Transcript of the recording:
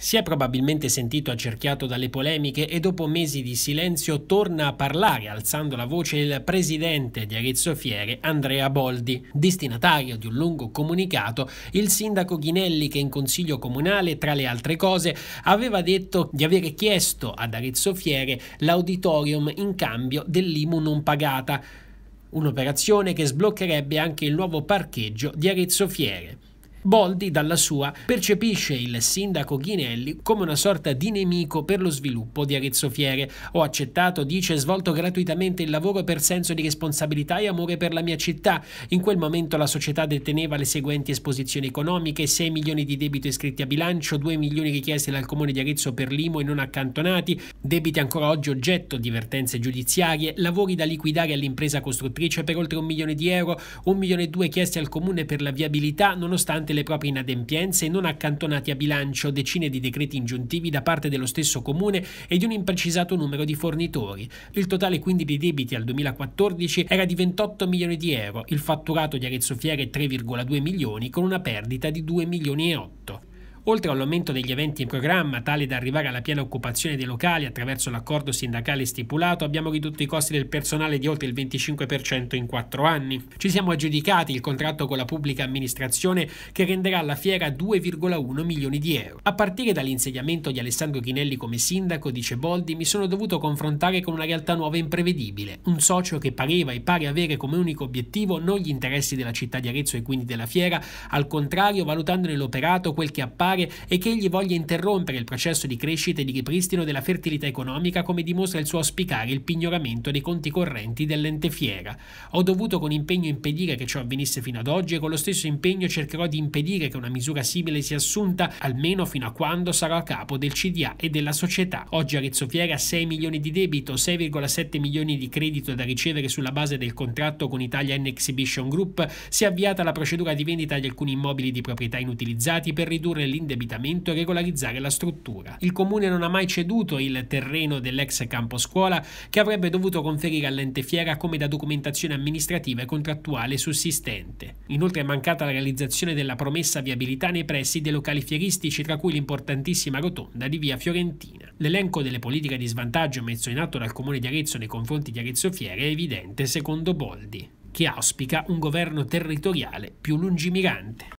Si è probabilmente sentito accerchiato dalle polemiche e dopo mesi di silenzio torna a parlare alzando la voce il presidente di Arezzo Fiere Andrea Boldi. Destinatario di un lungo comunicato, il sindaco Ghinelli che in consiglio comunale tra le altre cose aveva detto di avere chiesto ad Arezzo Fiere l'auditorium in cambio dell'IMU non pagata, un'operazione che sbloccherebbe anche il nuovo parcheggio di Arezzo Fiere. Boldi, dalla sua, percepisce il sindaco Ghinelli come una sorta di nemico per lo sviluppo di Arezzo Fiere. Ho accettato, dice, svolto gratuitamente il lavoro per senso di responsabilità e amore per la mia città. In quel momento la società deteneva le seguenti esposizioni economiche, 6 milioni di debito iscritti a bilancio, 2 milioni richiesti dal comune di Arezzo per l'IMO e non accantonati, debiti ancora oggi oggetto di vertenze giudiziarie, lavori da liquidare all'impresa costruttrice per oltre un milione di euro, 1 milione e 2 chiesti al comune per la viabilità, nonostante nonostante le proprie inadempienze, e non accantonati a bilancio decine di decreti ingiuntivi da parte dello stesso comune e di un imprecisato numero di fornitori. Il totale quindi dei debiti al 2014 era di 28 milioni di euro, il fatturato di Arezzo Fiere 3,2 milioni con una perdita di 2 milioni e 8. Oltre all'aumento degli eventi in programma, tale da arrivare alla piena occupazione dei locali attraverso l'accordo sindacale stipulato, abbiamo ridotto i costi del personale di oltre il 25% in quattro anni. Ci siamo aggiudicati il contratto con la pubblica amministrazione che renderà alla fiera 2,1 milioni di euro. A partire dall'insediamento di Alessandro Chinelli come sindaco, dice Boldi, mi sono dovuto confrontare con una realtà nuova e imprevedibile, un socio che pareva e pare avere come unico obiettivo non gli interessi della città di Arezzo e quindi della fiera, al contrario valutando nell'operato quel che appare alimentare e che egli voglia interrompere il processo di crescita e di ripristino della fertilità economica come dimostra il suo auspicare il pignoramento dei conti correnti dell'ente fiera. Ho dovuto con impegno impedire che ciò avvenisse fino ad oggi e con lo stesso impegno cercherò di impedire che una misura simile sia assunta almeno fino a quando sarò a capo del CDA e della società. Oggi Arezzo Fiera ha 6 milioni di debito, 6,7 milioni di credito da ricevere sulla base del contratto con Italia N Exhibition Group, si è avviata la procedura di vendita di alcuni immobili di proprietà inutilizzati per ridurre l'indirizzo indebitamento e regolarizzare la struttura. Il comune non ha mai ceduto il terreno dell'ex campo scuola che avrebbe dovuto conferire all'ente fiera come da documentazione amministrativa e contrattuale sussistente. Inoltre è mancata la realizzazione della promessa viabilità nei pressi dei locali fieristici tra cui l'importantissima rotonda di via Fiorentina. L'elenco delle politiche di svantaggio messo in atto dal comune di Arezzo nei confronti di Arezzo Fiere è evidente secondo Boldi che auspica un governo territoriale più lungimirante.